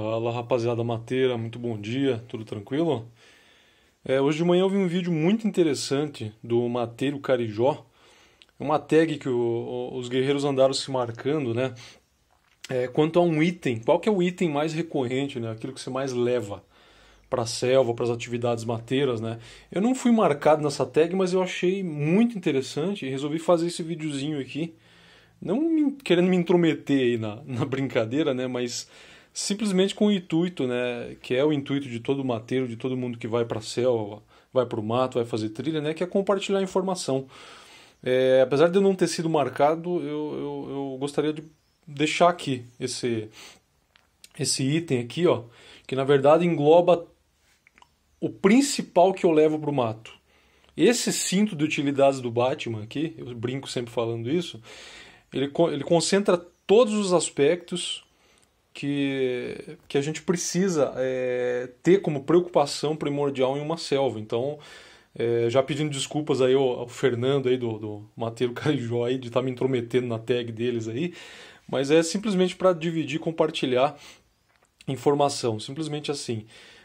Fala rapaziada mateira, muito bom dia, tudo tranquilo? É, hoje de manhã eu vi um vídeo muito interessante do Mateiro Carijó, é uma tag que o, os guerreiros andaram se marcando, né? É, quanto a um item, qual que é o item mais recorrente, né? Aquilo que você mais leva para a selva, para as atividades mateiras, né? Eu não fui marcado nessa tag, mas eu achei muito interessante e resolvi fazer esse videozinho aqui, não me, querendo me intrometer aí na, na brincadeira, né? Mas simplesmente com o intuito, né, que é o intuito de todo mateiro, de todo mundo que vai para a selva, vai para o mato, vai fazer trilha, né, que é compartilhar informação. É, apesar de eu não ter sido marcado, eu, eu, eu gostaria de deixar aqui esse, esse item aqui, ó, que na verdade engloba o principal que eu levo para o mato. Esse cinto de utilidades do Batman aqui, eu brinco sempre falando isso, ele, ele concentra todos os aspectos que, que a gente precisa é, ter como preocupação primordial em uma selva. Então, é, já pedindo desculpas aí ao, ao, Fernando aí do, do Mateiro Carijó aí de estar tá me intrometendo na tag deles aí, mas é simplesmente para dividir, compartilhar informação, simplesmente assim.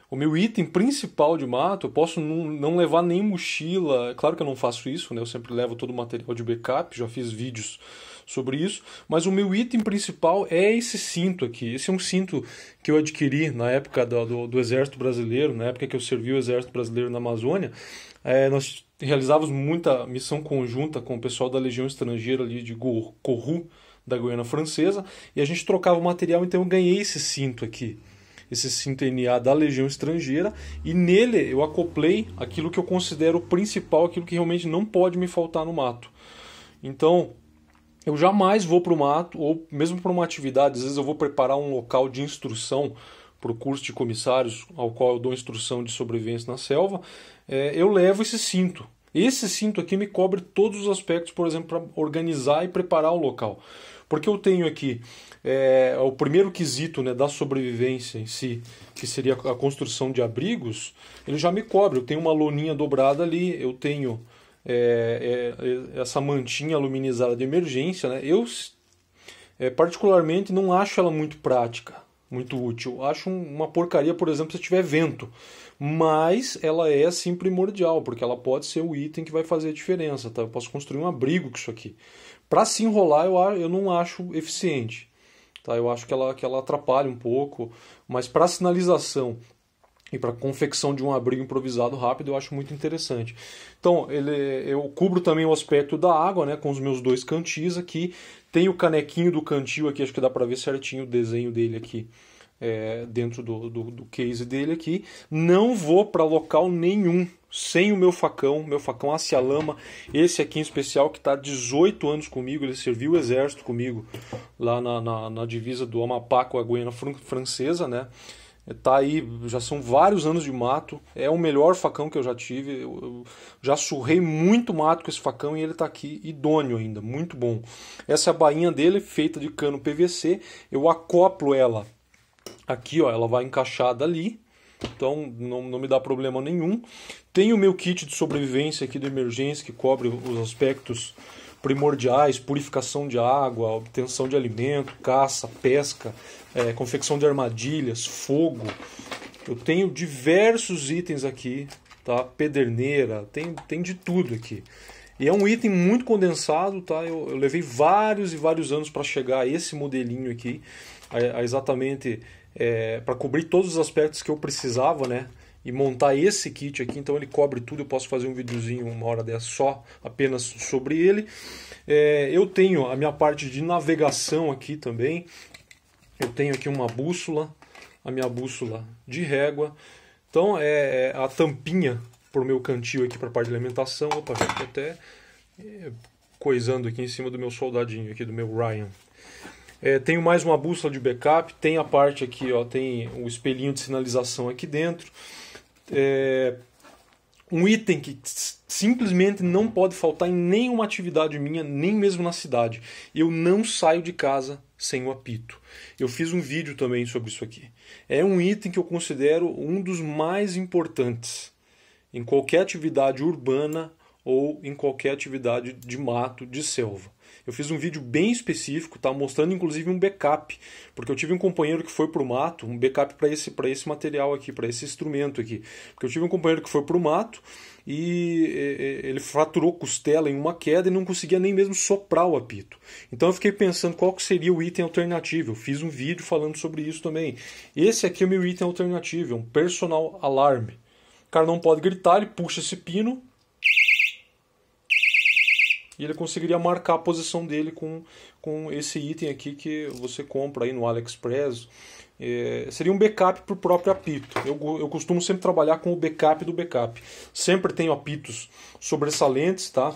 O meu item principal de mato, eu posso não, não levar nem mochila, é claro que eu não faço isso, né? Eu sempre levo todo o material de backup, já fiz vídeos sobre isso, mas o meu item principal é esse cinto aqui. Esse é um cinto que eu adquiri na época do, do, do Exército Brasileiro, na época que eu servi o Exército Brasileiro na Amazônia. É, nós realizávamos muita missão conjunta com o pessoal da Legião Estrangeira ali de Corru, da Guiana Francesa, e a gente trocava o material, então eu ganhei esse cinto aqui esse cinto NA da Legião Estrangeira e nele eu acoplei aquilo que eu considero principal, aquilo que realmente não pode me faltar no mato. Então, eu jamais vou para o mato, ou mesmo para uma atividade, às vezes eu vou preparar um local de instrução para o curso de comissários, ao qual eu dou instrução de sobrevivência na selva, é, eu levo esse cinto. Esse cinto aqui me cobre todos os aspectos, por exemplo, para organizar e preparar o local. Porque eu tenho aqui é, o primeiro quesito né, da sobrevivência em si, que seria a construção de abrigos, ele já me cobre. Eu tenho uma loninha dobrada ali, eu tenho é, é, é, essa mantinha aluminizada de emergência, né? Eu é, particularmente não acho ela muito prática, muito útil. acho uma porcaria, por exemplo, se tiver vento. Mas ela é assim primordial, porque ela pode ser o item que vai fazer a diferença. Tá? Eu posso construir um abrigo com isso aqui. Para se enrolar, eu, eu não acho eficiente. Tá? Eu acho que ela, que ela atrapalha um pouco, mas para sinalização e para confecção de um abrigo improvisado rápido eu acho muito interessante. Então ele, eu cubro também o aspecto da água, né, com os meus dois cantis aqui. Tem o canequinho do cantil aqui, acho que dá para ver certinho o desenho dele aqui. É, dentro do, do, do case dele aqui, não vou para local nenhum sem o meu facão, meu facão Acia Lama, esse aqui em especial que está 18 anos comigo, ele serviu o exército comigo lá na, na, na divisa do Amapá com a Guiana francesa, né? É, tá aí, já são vários anos de mato. É o melhor facão que eu já tive. Eu, eu já surrei muito mato com esse facão e ele tá aqui idôneo ainda, muito bom. Essa é bainha dele feita de cano PVC. Eu acoplo ela aqui, ó, ela vai encaixada ali. Então não, não me dá problema nenhum. Tem o meu kit de sobrevivência aqui de emergência que cobre os aspectos primordiais, purificação de água, obtenção de alimento, caça, pesca, é, confecção de armadilhas, fogo. Eu tenho diversos itens aqui, tá? Pederneira, tem, tem de tudo aqui. E é um item muito condensado, tá? Eu, eu levei vários e vários anos para chegar a esse modelinho aqui, a, a exatamente é, para cobrir todos os aspectos que eu precisava, né? e montar esse kit aqui, então ele cobre tudo, eu posso fazer um videozinho uma hora dessa só, apenas sobre ele. É, eu tenho a minha parte de navegação aqui também, eu tenho aqui uma bússola, a minha bússola de régua, então é, é a tampinha para o meu cantil aqui para a parte de alimentação, opa, já estou até é, coisando aqui em cima do meu soldadinho aqui, do meu Ryan. É, tenho mais uma bússola de backup, tem a parte aqui, ó, tem o espelhinho de sinalização aqui dentro. É, um item que simplesmente não pode faltar em nenhuma atividade minha, nem mesmo na cidade. Eu não saio de casa sem o apito. Eu fiz um vídeo também sobre isso aqui. É um item que eu considero um dos mais importantes em qualquer atividade urbana ou em qualquer atividade de mato, de selva. Eu fiz um vídeo bem específico, tá? Mostrando inclusive um backup, porque eu tive um companheiro que foi pro mato, um backup para esse para esse material aqui, para esse instrumento aqui. Porque eu tive um companheiro que foi pro mato e ele fraturou costela em uma queda e não conseguia nem mesmo soprar o apito. Então eu fiquei pensando qual que seria o item alternativo. Eu fiz um vídeo falando sobre isso também. Esse aqui é o meu item alternativo, é um personal alarme. O cara não pode gritar, ele puxa esse pino, e ele conseguiria marcar a posição dele com, com esse item aqui que você compra aí no AliExpress. É, seria um backup para o próprio apito. Eu, eu costumo sempre trabalhar com o backup do backup. Sempre tenho apitos sobressalentes, tá?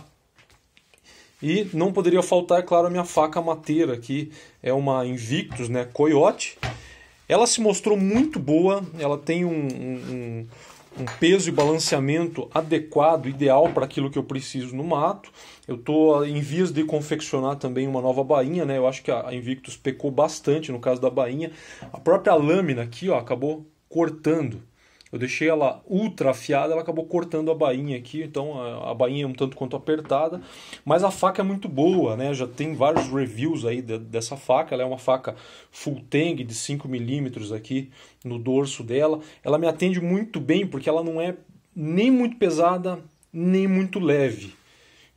E não poderia faltar, é claro, a minha faca mateira aqui. É uma Invictus, né? Coyote. Ela se mostrou muito boa. Ela tem um, um, um um peso e balanceamento adequado, ideal para aquilo que eu preciso no mato. Eu estou em vias de confeccionar também uma nova bainha, né? Eu acho que a Invictus pecou bastante no caso da bainha. A própria lâmina aqui, ó, acabou cortando. Eu deixei ela ultra afiada, ela acabou cortando a bainha aqui, então a, bainha é um tanto quanto apertada, mas a faca é muito boa, né? Já tem vários reviews aí de, dessa faca, ela é uma faca full tang de 5 milímetros aqui no dorso dela. Ela me atende muito bem porque ela não é nem muito pesada, nem muito leve.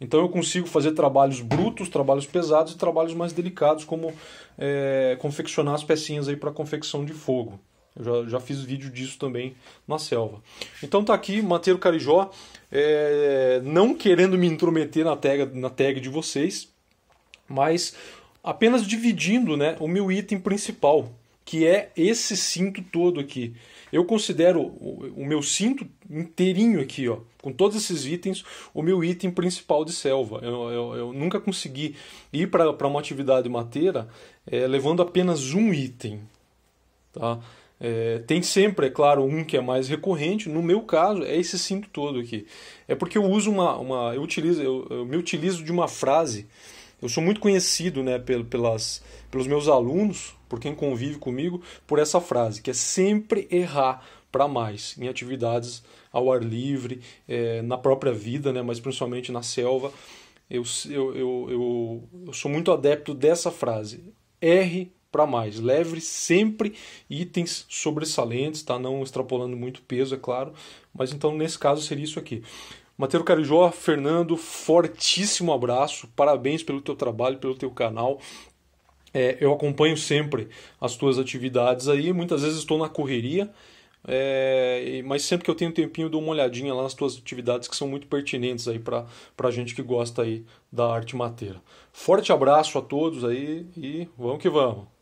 Então eu consigo fazer trabalhos brutos, trabalhos pesados e trabalhos mais delicados, como é, confeccionar as pecinhas aí para confecção de fogo. Eu já, já fiz vídeo disso também na selva. Então tá aqui, Mateiro Carijó, é, não querendo me intrometer na tag, na tag de vocês, mas apenas dividindo né, o meu item principal, que é esse cinto todo aqui. Eu considero o meu cinto inteirinho aqui, ó, com todos esses itens, o meu item principal de selva. Eu, eu, eu nunca consegui ir para uma atividade mateira é, levando apenas um item. Tá? É, tem sempre, é claro, um que é mais recorrente. No meu caso, é esse cinto todo aqui. É porque eu uso uma. uma eu, utilizo, eu, eu me utilizo de uma frase. Eu sou muito conhecido né, pelas, pelos meus alunos, por quem convive comigo, por essa frase, que é sempre errar para mais em atividades ao ar livre, é, na própria vida, né, mas principalmente na selva. Eu, eu, eu, eu, sou muito adepto dessa frase. Erre para mais. Leve sempre itens sobressalentes, tá? Não extrapolando muito peso, é claro. Mas então, nesse caso, seria isso aqui. Mateiro Carijó, Fernando, fortíssimo abraço. Parabéns pelo teu trabalho, pelo teu canal. É, eu acompanho sempre as tuas atividades aí. Muitas vezes estou na correria, é, mas sempre que eu tenho um tempinho, eu dou uma olhadinha lá nas tuas atividades que são muito pertinentes aí para a gente que gosta aí da arte mateira. Forte abraço a todos aí e vamos que vamos!